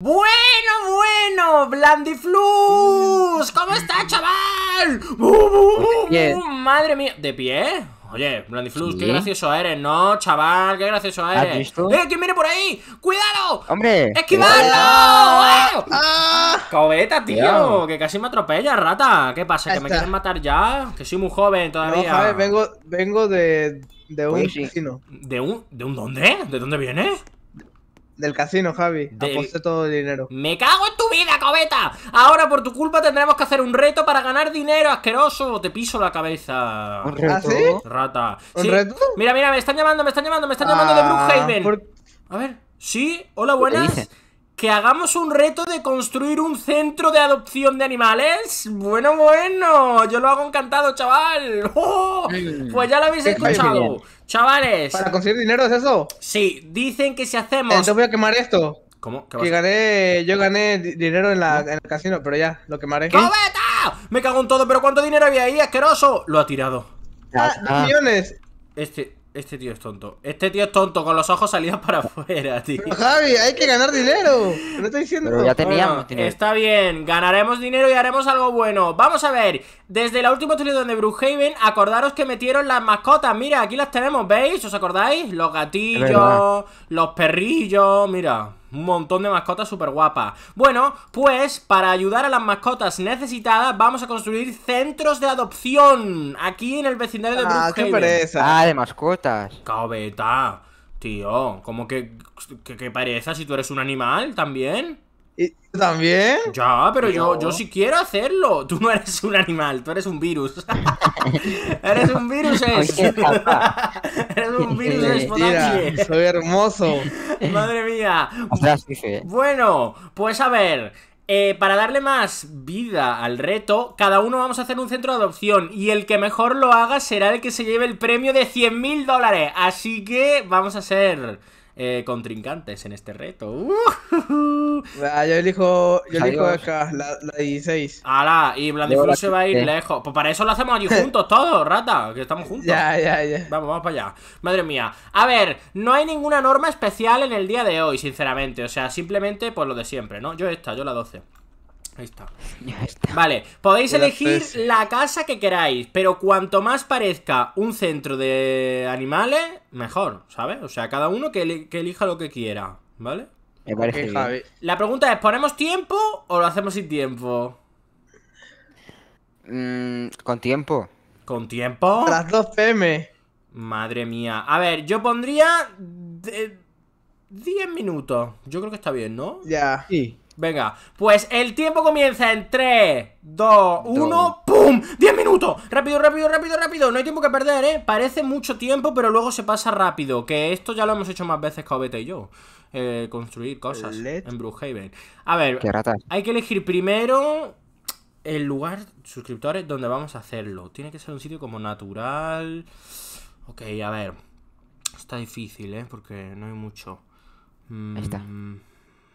Bueno, bueno, Blandiflus, ¿cómo estás, chaval? Madre mía, ¿de pie? Oye, Blandiflus, qué gracioso eres, ¿no, chaval? Qué gracioso eres. ¡Eh, quién viene por ahí! ¡Cuidado! ¡Hombre! ¡Esquivarlo! ¡Ah! ¡Ah! ¡Cobeta, tío! Que casi me atropella, rata. ¿Qué pasa? ¿Que me quieren matar ya? Que soy muy joven todavía. No, vengo, vengo de, de pues un vecino De un, ¿De un dónde? ¿De dónde vienes? Del casino, Javi. Aposté todo el dinero. ¡Me cago en tu vida, cobeta! Ahora por tu culpa tendremos que hacer un reto para ganar dinero, asqueroso. Te piso la cabeza. ¿Un ¿Ah, reto? Rata. Mira, mira, me están llamando, me están llamando, me están llamando de ah, Brookhaven. A ver, sí, hola, buenas. Que hagamos un reto de construir un centro de adopción de animales. Bueno, bueno, yo lo hago encantado, chaval. ¡Oh! Mm. Pues ya lo habéis escuchado. Chavales. ¿Para conseguir dinero es eso? Sí, dicen que si hacemos. Entonces eh, voy a quemar esto. ¿Cómo? que gané, yo gané dinero en, la, el casino, pero ya, lo quemaré. ¡Cobeta! Me cago en todo, pero ¿cuánto dinero había ahí? ¡Asqueroso! Lo ha tirado. Ah, millones. Este. Este tío es tonto. Este tío es tonto, con los ojos salidos para afuera, tío. Javi, hay que ganar dinero. No estoy diciendo. nada ya teníamos Está bien, ganaremos dinero y haremos algo bueno. Vamos a ver. Desde la última trilogía donde Brookhaven, acordaros que metieron las mascotas. Mira, aquí las tenemos, ¿veis? ¿Os acordáis? Los gatillos, los perrillos, mira. Un montón de mascotas súper guapas Bueno, pues para ayudar a las mascotas necesitadas Vamos a construir centros de adopción Aquí en el vecindario de Brookhaven Ah, qué pereza Ah, de mascotas Cabeta Tío, como que, que, que si tú eres un animal también ¿Y tú también? Ya, pero yo... yo, sí quiero hacerlo. Tú no eres un animal, tú eres un virus. eres un virus, eres un virus, es. soy hermoso. Madre mía. Bueno, pues a ver. Eh, para darle más vida al reto, cada uno vamos a hacer un centro de adopción y el que mejor lo haga será el que se lleve el premio de 100 mil dólares. Así que vamos a ser eh, contrincantes en este reto. ¡Uh! Ah, yo elijo, yo elijo acá, la, 16. ¡Hala! Y Blandiflux se va a ir lejos. Pues para eso lo hacemos allí juntos todos, rata, que estamos juntos. Ya, ya, ya. Vamos, vamos para allá. Madre mía. A ver, no hay ninguna norma especial en el día de hoy, sinceramente. O sea, simplemente pues lo de siempre, ¿no? Yo esta, yo la 12. Ahí está. Ya está. Vale, podéis elegir la casa que queráis, pero cuanto más parezca un centro de animales, mejor, ¿sabes? O sea, cada uno que, elija lo que quiera, ¿vale? Me parece La pregunta es, ¿ponemos tiempo o lo hacemos sin tiempo? Mm, con tiempo. ¿Con tiempo? las 2 pm. Madre mía. A ver, yo pondría... 10 minutos. Yo creo que está bien, ¿no? Ya. Sí. Venga, pues el tiempo comienza en 3, 2, 1, ¡pum! ¡10 minutos! Rápido, rápido, rápido, rápido, no hay tiempo que perder, ¿eh? Parece mucho tiempo, pero luego se pasa rápido, que esto ya lo hemos hecho más veces que y yo. Eh, construir cosas en Brookhaven. A ver, hay que elegir primero el lugar, suscriptores, donde vamos a hacerlo. Tiene que ser un sitio como natural. Ok, a ver. Está difícil, ¿eh? Porque no hay mucho. Ahí está. Mm,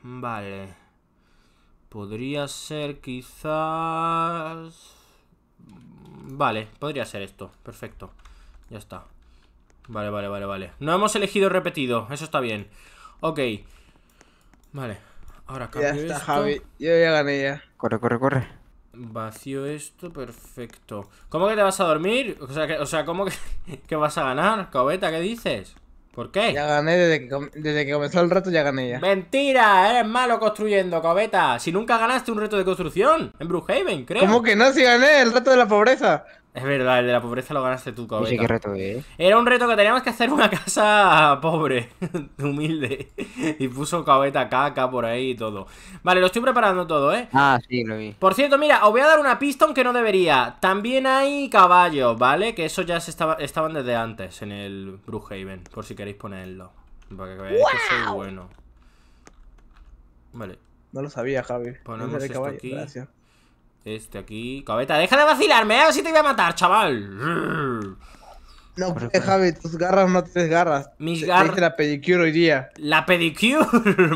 vale. Podría ser quizás... Vale, podría ser esto, perfecto Ya está Vale, vale, vale, vale No hemos elegido repetido, eso está bien Ok Vale, ahora cambio Ya está, Javi, yo ya gané ya Corre, corre, corre Vacío esto, perfecto ¿Cómo que te vas a dormir? O sea, o sea ¿cómo que, vas a ganar? Cobeta, ¿qué dices? ¿Por qué? Ya gané desde que, comenzó el reto, ya gané ya. ¡Mentira! Eres malo construyendo, cobeta. Si nunca ganaste un reto de construcción en Brookhaven, creo. ¿Cómo que no? Si gané el reto de la pobreza. Es verdad, el de la pobreza lo ganaste tú, cabrón. Sí, qué reto, ¿eh? Era un reto que teníamos que hacer una casa pobre, humilde. Y puso cabeta caca por ahí y todo. Vale, lo estoy preparando todo, ¿eh? Ah, sí, lo vi. Por cierto, mira, os voy a dar una pista aunque no debería. También hay caballos, ¿vale? Que eso ya estaba, estaban desde antes en el Brookhaven, por si queréis ponerlo. Para que veáis que soy bueno. Vale. No lo sabía, Javi. Ponemos caballo, Gracias. Este aquí. Cabeta, deja de vacilarme, eh, a si te voy a matar, chaval. No, Javi, tus garras no tienes garras. Mis garras. La pedicure hoy día. La pedicure,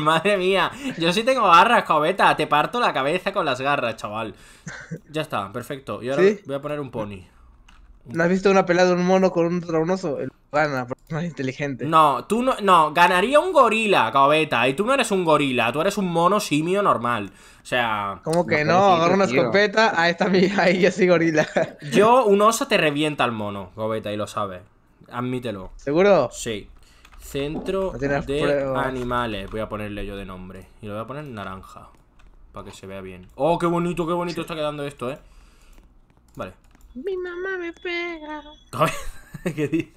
madre mía. Yo sí tengo garras, cobeta. Te parto la cabeza con las garras, chaval. Ya está, perfecto. Y ahora voy a poner un pony. ¿No has visto una pelada de un mono con un, traunoso? Bueno, más inteligente. No, tú no, no, ganaría un gorila, cabeta. Y tú no eres un gorila, tú eres un mono simio normal. O sea. ¿Cómo que no? Agarro una escopeta, a esta mi, Y yo soy gorila. Yo, un oso te revienta al mono, cabeta, y lo sabes. Admítelo. ¿Seguro? Sí. Centro de animales. Voy a ponerle yo de nombre. Y lo voy a poner naranja. Para que se vea bien. Oh, qué bonito, qué bonito está quedando esto, eh. Vale. Mi mamá me pega. que dice.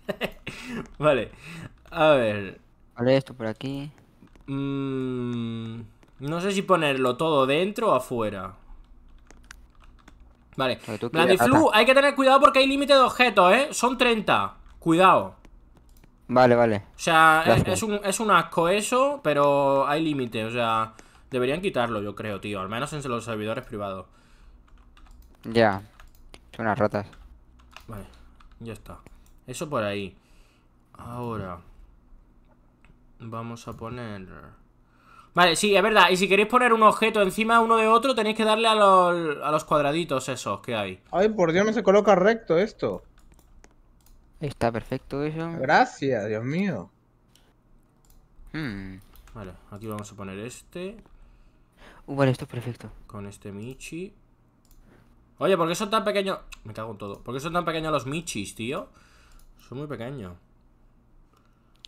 vale, a ver. Vale, esto por aquí. Mm, no sé si ponerlo todo dentro o afuera. Vale, hay que tener cuidado porque hay límite de objetos, ¿eh? Son 30. Cuidado. Vale, vale. O sea, es, un, es un asco eso, pero hay límite. O sea, deberían quitarlo, yo creo, tío. Al menos en los servidores privados. Ya. Son unas ratas. Vale, ya está. Eso por ahí. Ahora. Vamos a poner... Vale, sí, es verdad. Y si queréis poner un objeto encima uno de otro, tenéis que darle a los, a los cuadraditos esos que hay. Ay, por Dios, no se coloca recto esto. Está perfecto eso. Gracias, Dios mío. Hmm. Vale, aquí vamos a poner este. Bueno, uh, esto es perfecto. Con este Michi. Oye, ¿por qué son tan pequeños? Me cago en todo. ¿Por qué son tan pequeños los Michis, tío? Son muy pequeños.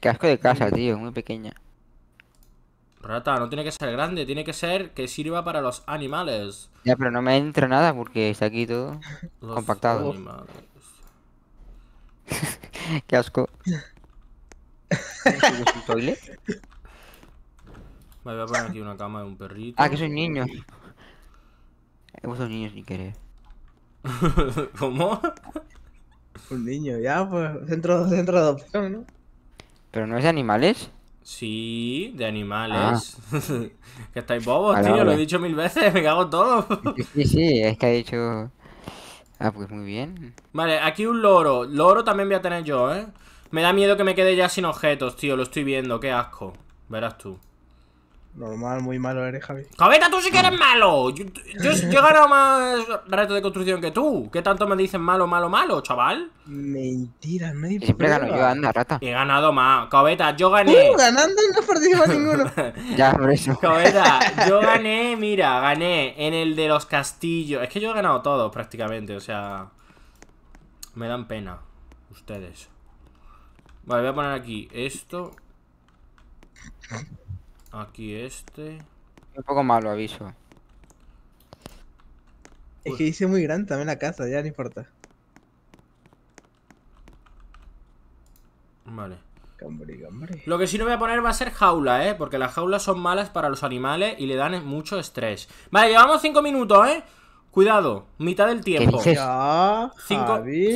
Casco de casa, mm. tío, muy pequeña. Rata, no tiene que ser grande, tiene que ser que sirva para los animales. Ya, pero no me entra nada porque está aquí todo los compactado. Animales. Qué asco. ¿Toile? Me voy a poner aquí una cama de un perrito. Ah, que soy niño. Hemos sido niños sin querer. ¿Cómo? Un niño, ya, pues, centro, de adopción, ¿no? ¿Pero no es de animales? Sí, de animales. Ah. que estáis bobos, tío, lo he dicho mil veces, me cago todo. sí, sí, es que ha dicho... Ah, pues muy bien. Vale, aquí un loro. Loro también voy a tener yo, ¿eh? Me da miedo que me quede ya sin objetos, tío, lo estoy viendo, qué asco. Verás tú. Normal, muy malo eres, Javi. ¡Cabeta, tú sí que eres malo! Yo, he ganado más reto de construcción que tú. ¿Qué tanto me dicen malo, malo, malo, chaval? Mentira, me Siempre gano yo, anda, rata. He ganado más. Cabeta, yo gané. Uh, ganando y no a ninguno. ya, por eso. Cabeta, yo gané, mira, gané en el de los castillos. Es que yo he ganado todo prácticamente, o sea. Me dan pena. Ustedes. Vale, voy a poner aquí esto. Aquí este. Un poco malo, aviso. Es que hice muy grande también la casa, ya no importa. Vale. Lo que sí no voy a poner va a ser jaula, ¿eh? Porque las jaulas son malas para los animales y le dan mucho estrés. Vale, llevamos 5 minutos, ¿eh? Cuidado, mitad del tiempo. 5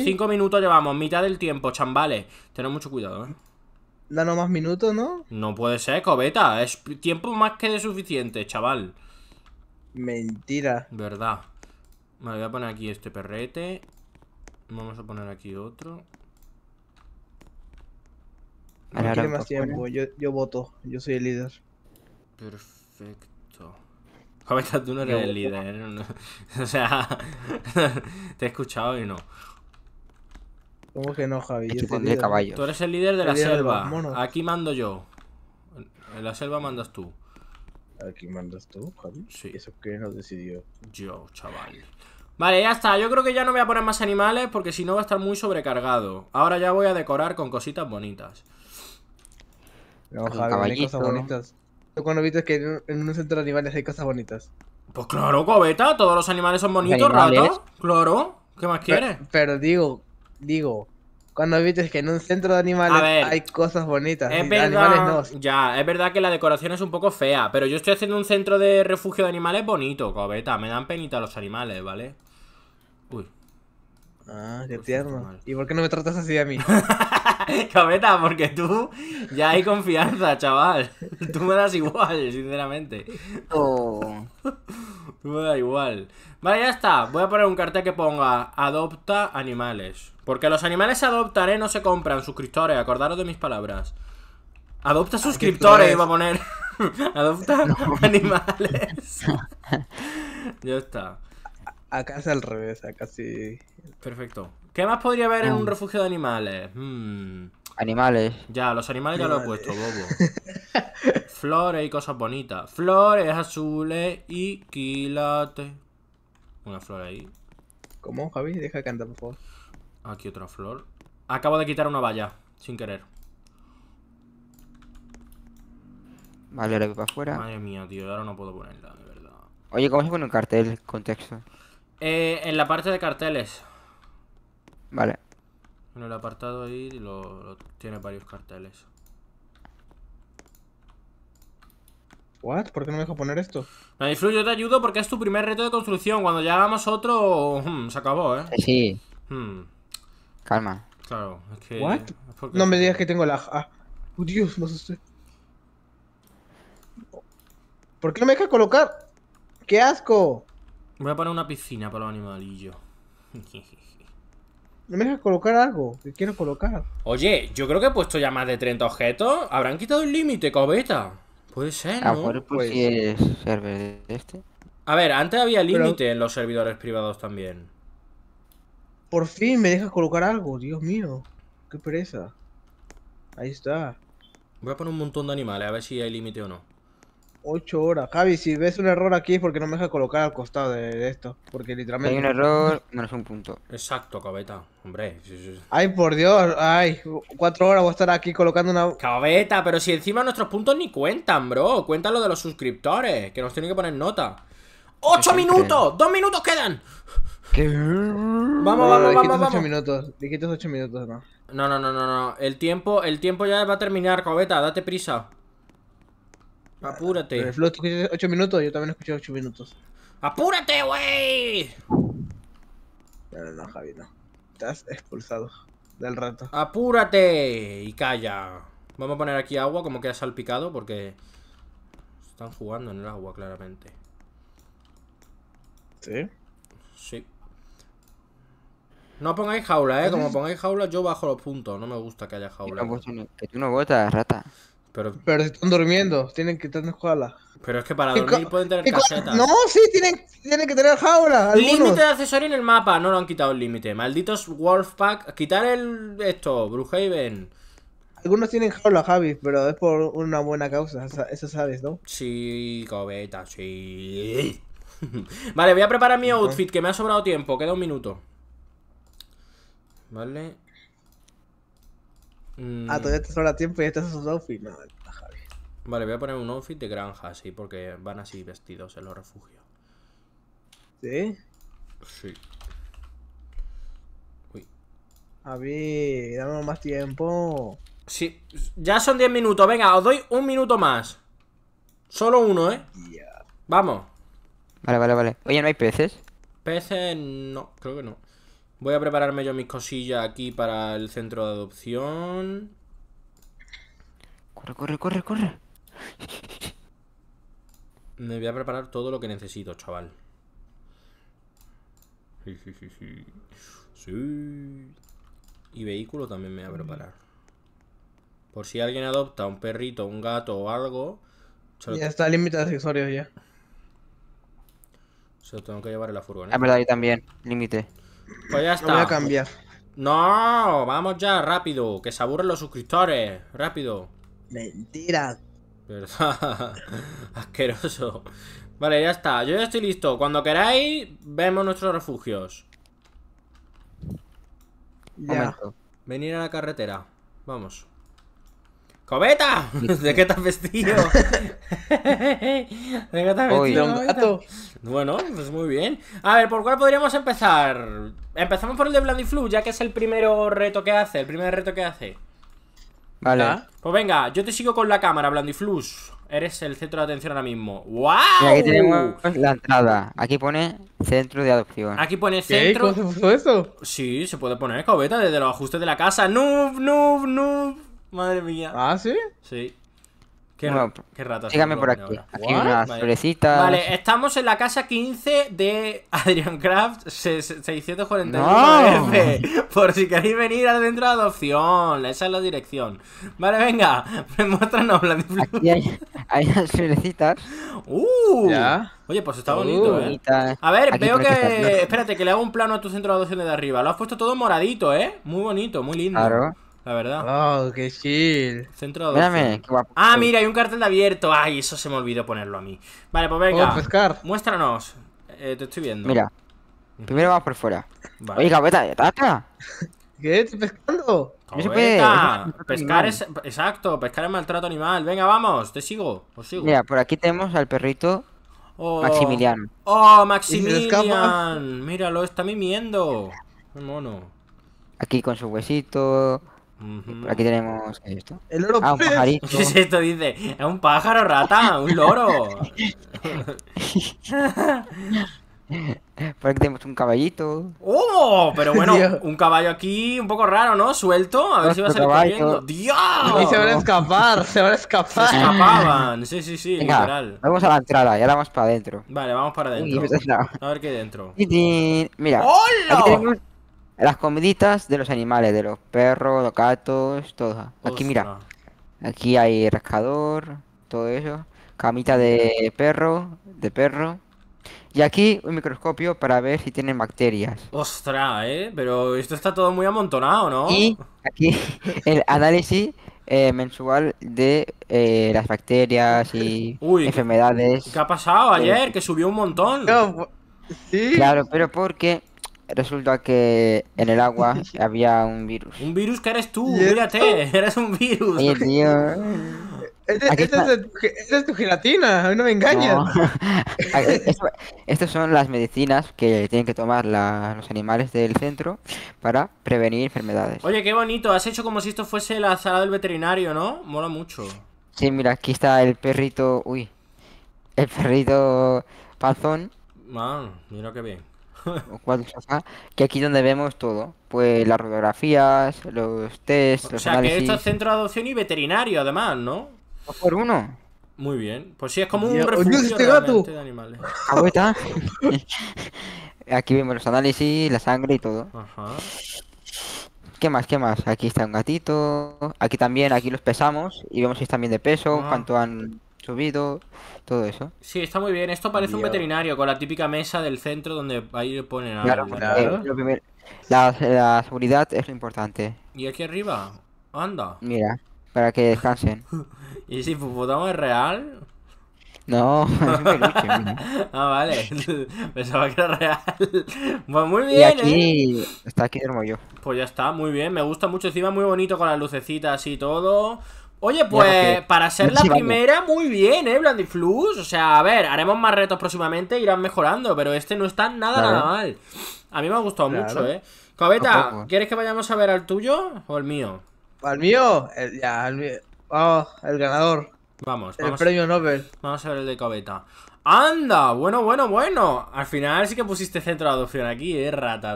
Cinco, minutos llevamos, mitad del tiempo, Chambale, tenemos mucho cuidado, ¿eh? danos más minutos, ¿no? No puede ser, Cobeta. Es tiempo más que de suficiente, chaval. Mentira. Verdad. me voy a poner aquí este perrete. Vamos a poner aquí otro. No más tiempo, yo, voto. Yo soy el líder. Perfecto. Cobeta, tú no eres el líder. o sea, te he escuchado y no. ¿Cómo que no, Javi? Yo Tú eres el líder de la selva. Aquí mando yo. En la selva mandas tú. ¿Aquí mandas tú, Javi? Sí. ¿Eso que nos decidió? Yo, chaval. Vale, ya está. Yo creo que ya no voy a poner más animales porque si no va a estar muy sobrecargado. Ahora ya voy a decorar con cositas bonitas. No, Javi, hay cosas bonitas. ¿Tú cuando viste que en un centro de animales hay cosas bonitas? Pues claro, cobeta. Todos los animales son bonitos, ¿Animales? rato. Claro. ¿Qué más quieres? pero digo, digo, cuando viste que en un centro de animales hay cosas bonitas. animales no. Ya, es verdad que la decoración es un poco fea, pero yo estoy haciendo un centro de refugio de animales bonito, cobeta. Me dan penita los animales, ¿vale? Uy. Ah, qué tierno. ¿Y por qué no me tratas así a mí? Cabeta, porque tú ya hay confianza, chaval. Tú me das igual, sinceramente. Oh. Tú me das igual. Vale, ya está. Voy a poner un cartel que ponga adopta animales. Porque los animales se adoptan, No se compran, suscriptores. Acordaros de mis palabras. Adopta ah, suscriptores, iba a poner. adopta animales. ya está. Acá es al revés, acá sí. Perfecto. ¿Qué más podría haber en un mm. refugio de animales? Mmm. Animales. Ya, los animales, ya lo he puesto, bobo. Flores y cosas bonitas. Flores azules y Quilate Una flor ahí. ¿Cómo, Javi? Deja cantar, por favor. Aquí otra flor. Acabo de quitar una valla, sin querer. Vale, ahora que para afuera. Madre mía, tío, ahora no puedo ponerla, de verdad. Oye, ¿cómo se pone un cartel? Contexto. Eh, en la parte de carteles. Vale. En el apartado ahí lo, tiene varios carteles. What? ¿Por qué no me dejo poner esto? No, Flu, yo te ayudo porque es tu primer reto de construcción. Cuando ya hagamos otro, hmm, se acabó, ¿eh? Sí. Hmm. Calma. Claro, es que... What? no me digas que tengo la... Ah. Oh, Dios, me ¿Por qué no me deja colocar? ¡Qué asco! Voy a poner una piscina para los animalillos. No me dejas colocar algo que quiero colocar. Oye, yo creo que he puesto ya más de 30 objetos. Habrán quitado el límite, cobeta. Puede ser, ¿no? Pues este? A ver, antes había límite en los servidores privados también. Por fin me dejas colocar algo, Dios mío. Qué pereza. Ahí está. Voy a poner un montón de animales, a ver si hay límite o no. 8 horas. Javi, si ves un error aquí es porque no me deja colocar al costado de esto. Porque literalmente. Hay un error, menos un punto. Exacto, cabeta. Hombre. Ay, por Dios. Ay, 4 horas voy a estar aquí colocando una. Cabeta, pero si encima nuestros puntos ni cuentan, bro. Cuentan lo de los suscriptores, que nos tienen que poner nota. ¡8 minutos! dos minutos quedan! Vamos, vamos, vamos, vamos. 8 minutos. Dijiste 8 minutos, no. No, no, no, no, El tiempo, el tiempo ya va a terminar, cabeta. Date prisa. Apúrate. Pero el 8 minutos, yo también escuché 8 minutos. ¡Apúrate, güey! No, no, Javi, no. Estás expulsado del rato. ¡Apúrate! Y calla. Vamos a poner aquí agua, como que ha salpicado, porque... Están jugando en el agua, claramente. ¿Sí? Sí. No pongáis jaula, ¿eh? Como pongáis jaula, yo bajo los puntos. No me gusta que haya jaula. no, una bota, rata. Pero, están durmiendo, tienen que tener jaula. Pero es que para dormir pueden tener casetas. No, sí, tienen, que tener jaula. Límite de accesorio en el mapa. No lo han quitado el límite. Malditos Wolfpack. Quitar el esto, Bruhaven. Algunos tienen jaula, Javi, pero es por una buena causa. Eso sabes, ¿no? Sí, cobeta, sí. vale, voy a preparar mi outfit, que me ha sobrado tiempo. Queda un minuto. Vale. Mm. Ah, todavía te sobra tiempo y estos es un outfit. Vale, voy a poner un outfit de granja, así porque van así vestidos en los refugios. ¿Sí? Sí. Uy. Javi, dame más tiempo. Sí, ya son 10 minutos. Venga, os doy un minuto más. Solo uno, ¿eh? Vamos. Vale, vale, vale. Oye, ¿no hay peces? Peces no, creo que no. Voy a prepararme yo mis cosillas aquí para el centro de adopción. Corre, corre, corre, corre. Me voy a preparar todo lo que necesito, chaval. Sí, sí, sí, sí. Sí. Y vehículo también me voy a preparar. Por si alguien adopta un perrito, un gato o algo. Ya está el límite de accesorios ya. Se lo tengo que llevar en la furgoneta. Es verdad, yo también. Límite. Pues ya está. No a cambiar. No, vamos ya, rápido. Que se aburren los suscriptores. Rápido. Mentira. ¿Verdad? Asqueroso. Vale, ya está. Yo ya estoy listo. Cuando queráis, vemos nuestros refugios. Ya. Venir a la carretera. Vamos. ¡Cobeta! ¿De qué estás vestido? ¿De qué estás vestido? Bueno, pues muy bien. A ver, ¿por cuál podríamos empezar? Empezamos por el de Blandiflu, ya que es el primer reto que hace, el primer reto que hace. Vale. Pues venga, yo te sigo con la cámara, Blandiflus. Eres el centro de atención ahora mismo. ¡Wow! aquí tenemos la entrada. Aquí pone centro de adopción. Aquí pone centro. ¿Qué? se puso eso? Sí, se puede poner cobeta desde los ajustes de la casa. ¡Noob, noob, noob! Madre mía. ¿Ah, sí? Sí. Qué, qué rato. Sígame por aquí. Aquí unas florecitas Vale, estamos en la casa 15 de Adrian Craft 649 Por si queréis venir al centro de adopción. Esa es la dirección. Vale, venga. Pues muéstranos la Aquí hay, hay unas florecitas. ¡Uh! Ya. Oye, pues está bonito, uh, ¿eh? ¿eh? A ver, veo que... Este espérate, que le hago un plano a tu centro de adopción de arriba. Lo has puesto todo moradito, ¿eh? Muy bonito, muy lindo. Claro la verdad. Oh, qué chill. Centro Mírame, Ah, mira, hay un cartel de abierto. Ay, eso se me olvidó ponerlo a mí. Vale, pues venga. pescar. Muéstranos. Eh, te estoy viendo. Mira. Primero vamos por fuera. Vale. Oiga, vete, tata. ¿Qué? estás pescando? Cobeta. Pescar es. Exacto, pescar es maltrato animal. Venga, vamos, te sigo. Os sigo. Mira, por aquí tenemos al perrito oh. Maximiliano. ¡Oh, Maximilian! Míralo, está mimiendo. mono. Aquí con su huesito. Aquí tenemos esto. El loro ah, un ¿Qué es esto? Dice, es un pájaro rata, un loro. Por aquí tenemos un caballito. ¡Oh! Pero bueno, un caballo aquí un poco raro, ¿no? Suelto, a ver si va a salir corriendo. ¡Dios! Y se van a escapar, se van a escapar. Se escapaban, sí, sí, sí, Vamos a la entrada y ahora vamos para adentro. Vale, vamos para adentro. a ver qué hay dentro. Mira, ¡Hola! aquí tenemos las comiditas de los animales, de los perros, los gatos, todo. Aquí mira. Aquí hay rascador, todo eso. Camita de perro, de perro. Y aquí un microscopio para ver si tienen bacterias. Ostras, ¿eh? Pero esto está todo muy amontonado, ¿no? Y aquí el análisis eh, mensual de eh, las bacterias y enfermedades. ¿Qué ha pasado eh, ayer? que subió un montón. Claro, pero porque resulta que en el agua había un virus. Un virus que eres tú, mírate, eres un virus. Este, este este es, tu gelatina, no me engañes. Estas son las medicinas que tienen que tomar los animales del centro para prevenir enfermedades. Oye, qué bonito, has hecho como si esto fuese la sala del veterinario, ¿no? Mola mucho. Sí, mira, aquí está el perrito. Uy, el perrito pazón mira qué bien. que aquí donde vemos todo, pues las radiografías, los test, los análisis... O sea, que esto es centro de adopción y veterinario, además, ¿no? por uno. Muy bien. Pues sí, es como un refugio este gato? de ah, aquí vemos los análisis, la sangre y todo. Ajá. ¿Qué más? ¿Qué más? Aquí está un gatito. Aquí también, aquí los pesamos y vemos si están bien de peso, ah. cuánto han subido, todo eso. Sí, está muy bien. Esto parece un veterinario con la típica mesa del centro donde ahí le ponen algo. Claro, eh, la, seguridad es lo importante. ¿Y aquí arriba? Anda. Mira, para que descansen. ¿Y si Pupotamo es real? No, es Ah, vale. Pensaba que era real. Pues muy bien, y aquí, ¿eh? Está aquí duermo yo. Pues ya está, muy bien. Me gusta mucho. Encima muy bonito con las lucecitas y todo. Oye, pues para ser la primera, muy bien, ¿eh? Blandiflux. O sea, a ver, haremos más retos próximamente, irán mejorando, pero este no está nada, mal. A mí me ha gustado mucho, ¿eh? Cobeta, ¿quieres que vayamos a ver al tuyo o al mío? ¿Al mío? ya, el mío. Vamos, el ganador. Vamos, El premio Nobel. Vamos a ver el de Cobeta. ¡Anda! Bueno, bueno, bueno. Al final sí que pusiste centro de adopción aquí, ¿eh?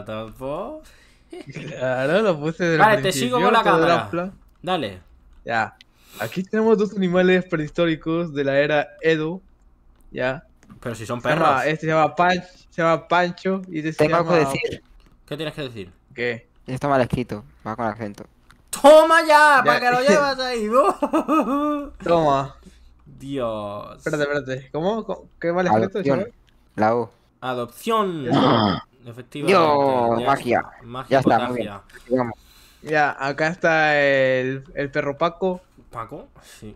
topo Claro, lo puse de Vale, te sigo con la cámara. Dale. Ya. Aquí tenemos dos animales prehistóricos de la era Edo. Ya. Pero si son perros. este se llama, Pancho, se llama Pancho y este se llama... decir. ¿Qué tienes que decir? ¿Qué? Está mal escrito, va con acento. ¡Toma ya! ¡Para que lo llevas ahí! Toma. Dios. Espérate, espérate. ¿Cómo? ¿Qué mal escrito? Adopción. La U. Adopción. Efectivamente. Dios, magia. magia. Ya está, muy bien. Ya, acá está el, el perro Paco. Paco, sí.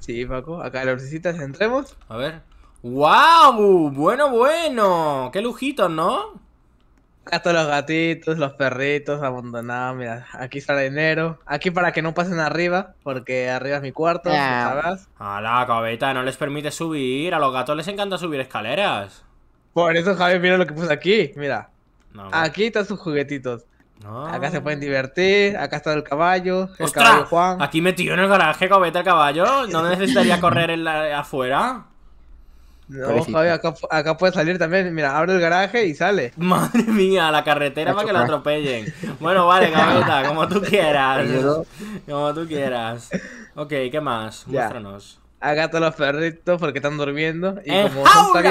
Sí, Paco, acá visitas entremos. A ver. ¡Wow! Bueno, bueno. Qué lujitos, ¿no? Acá los gatitos, los perritos abandonados, mira, aquí está el dinero. Aquí para que no pasen arriba, porque arriba es mi cuarto, ¿sabes? Ah. A la cabeta, no les permite subir, a los gatos les encanta subir escaleras. Por eso, Javi, mira lo que puse aquí, mira. aquí están sus juguetitos. Acá se pueden divertir, acá está el caballo, el caballo Juan. Aquí metido en el garaje, caballo, no necesitaría correr en la, afuera. No, Javi, acá, puede salir también. Mira, abre el garaje y sale. Madre mía, la carretera para que la atropellen. Bueno, vale, cabeta, como tú quieras. Como tú quieras. Ok, ¿qué más? Muéstranos. Acá están los perritos porque están durmiendo. Y como son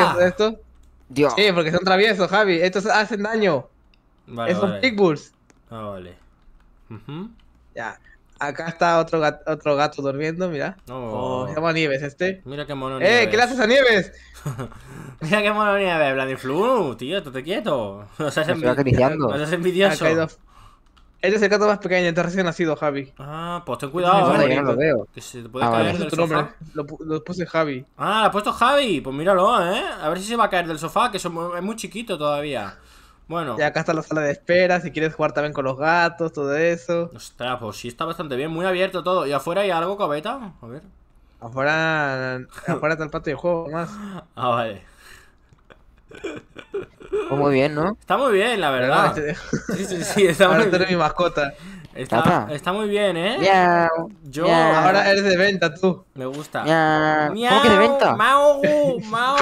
Sí, porque son traviesos, Javi. Estos hacen daño. Esos pitbulls. Ah, vale. Ya. Acá está otro gato, otro gato durmiendo, mira. Oh. Nieves este. Mira qué mono ¡Eh! ¿Qué le haces a Nieves? mira qué mono Nieves, Vladiflu, tío, estate quieto. No seas, envidioso. Este es el gato más pequeño, has recién nacido, Javi. Ah, pues ten cuidado, lo veo. Que se puede ah, caer Lo, lo, puse Javi. Ah, lo ha puesto Javi. Pues míralo, eh. A ver si se va a caer del sofá, que es muy chiquito todavía. Bueno. Y acá está la sala de espera, si quieres jugar también con los gatos, todo eso. Ostras, pues sí está bastante bien, muy abierto todo. ¿Y afuera hay algo, cabeta? A ver. Afuera, afuera está el patio de juego más. Ah, vale. Pues muy bien, ¿no? Está muy bien, la verdad. Este- sí, sí, sí, está ahora muy mi mascota. Está, está, muy bien, ¿eh? Miau, Yo... Ahora eres de venta, tú. Me gusta. Miau. ¿Cómo que de venta? Mau, Mau.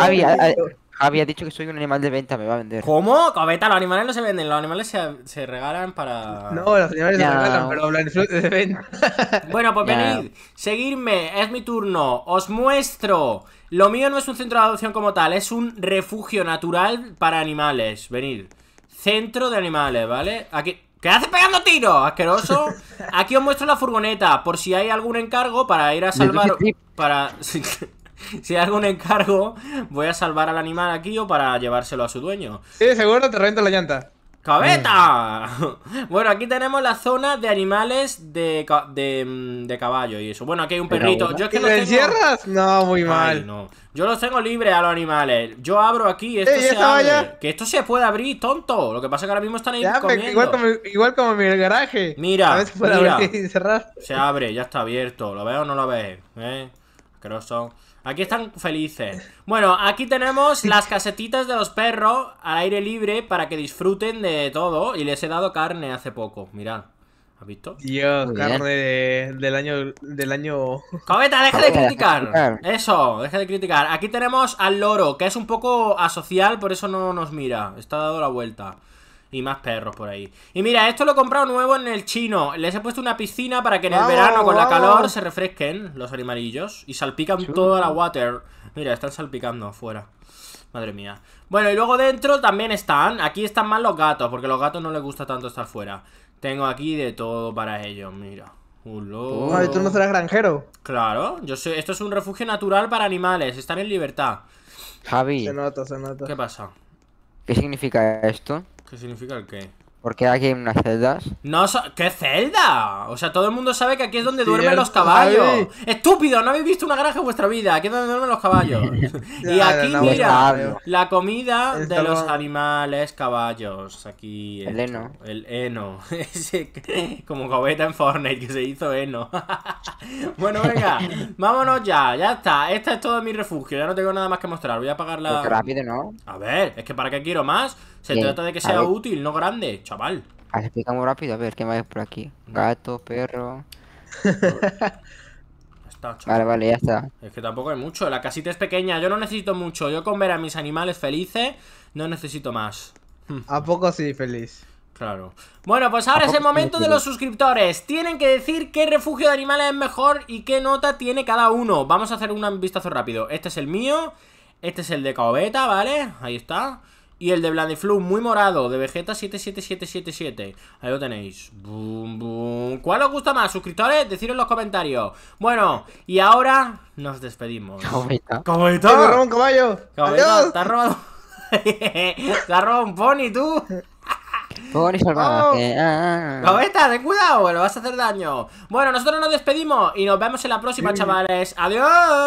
Había dicho que soy un animal de venta, me va a vender. ¿Cómo? Cometa, los animales no se venden, los animales se, regalan para. No, los animales se regalan, pero hablan de venta. Bueno, pues venid, seguidme, es mi turno, os muestro. Lo mío no es un centro de adopción como tal, es un refugio natural para animales. Venid, centro de animales, ¿vale? Aquí. ¿Qué haces pegando tiros? Asqueroso. Aquí os muestro la furgoneta, por si hay algún encargo para ir a salvar. Para. si hago un encargo, voy a salvar al animal aquí o para llevárselo a su dueño. Sí, seguro te reviento la llanta. ¡Cabeta! Mm. bueno, aquí tenemos la zona de animales de, mm, caballo y eso. Bueno, aquí hay un perrito. Yo encierras? No, muy mal. no. Yo los tengo libres a los animales. Yo abro aquí, esto se abre. Que esto se puede abrir, tonto. Lo que pasa es que ahora mismo están ahí comiendo. Igual como, igual como en mi garaje. Mira, a si puede Abrir y cerrar. Se abre, ya está abierto. ¿Lo veo o no lo ves? ¿Eh? son... Aquí están felices. Bueno, aquí tenemos las casetitas de los perros al aire libre para que disfruten de todo. Y les he dado carne hace poco, mirad. ¿Has visto? Dios, carne del año... Del año... Cometa, deja de criticar. Eso, deja de criticar. Aquí tenemos al loro, que es un poco asocial, por eso no nos mira. Está dado la vuelta y más perros por ahí. Y mira, esto lo he comprado nuevo en el chino. Les he puesto una piscina para que en el verano con la calor se refresquen los animalillos y salpican toda la water. Mira, están salpicando afuera. Madre mía. Bueno, y luego dentro también están. Aquí están más los gatos, porque a los gatos no les gusta tanto estar fuera. Tengo aquí de todo para ellos, mira. ¡Uy, tú no será granjero. Claro, yo sé, esto es un refugio natural para animales, están en libertad. Javi. Se nota, se nota. ¿Qué pasa? ¿Qué significa esto? ¿Qué significa el qué? Porque aquí hay unas celdas. No, ¿qué celda? O sea, todo el mundo sabe que aquí es donde duermen los caballos. Estúpido, no habéis visto una granja en vuestra vida. Aquí es donde duermen los caballos. y aquí, mira, la comida de los animales caballos. Aquí. El, el heno. El heno. Como cobeta en Fortnite que se hizo heno. bueno, venga, vámonos ya. Ya está. Este es todo mi refugio. Ya no tengo nada más que mostrar. Voy a apagar la. Pues ¿no? A ver, es que ¿para qué quiero más? Se trata de que sea útil, no grande, chaval. Explicamos rápido, a ver, ¿qué más hay por aquí? Mm. Gato, perro. Vale, vale, ya está. Es que tampoco hay mucho, la casita es pequeña, yo no necesito mucho. Yo con ver a mis animales felices, no necesito más. ¿A poco sí, feliz? Claro. Bueno, pues ahora es el momento de los suscriptores. Tienen que decir qué refugio de animales es mejor y qué nota tiene cada uno. Vamos a hacer un vistazo rápido. Este es el mío, este es el de Caobeta, ¿vale? Ahí está. Y el de Blandiflu, muy morado, de Vegeta 77777. Ahí lo tenéis. Boom, boom. ¿Cuál os gusta más, suscriptores? Decidlo en los comentarios. Bueno, y ahora nos despedimos. Cometa. Cometa. Me robó un caballo. Cometa, te has robado. te has robado un pony, tú. Pony salvado! Ah. Vegeta ten cuidado, lo vas a hacer daño. Bueno, nosotros nos despedimos y nos vemos en la próxima, chavales. Adiós.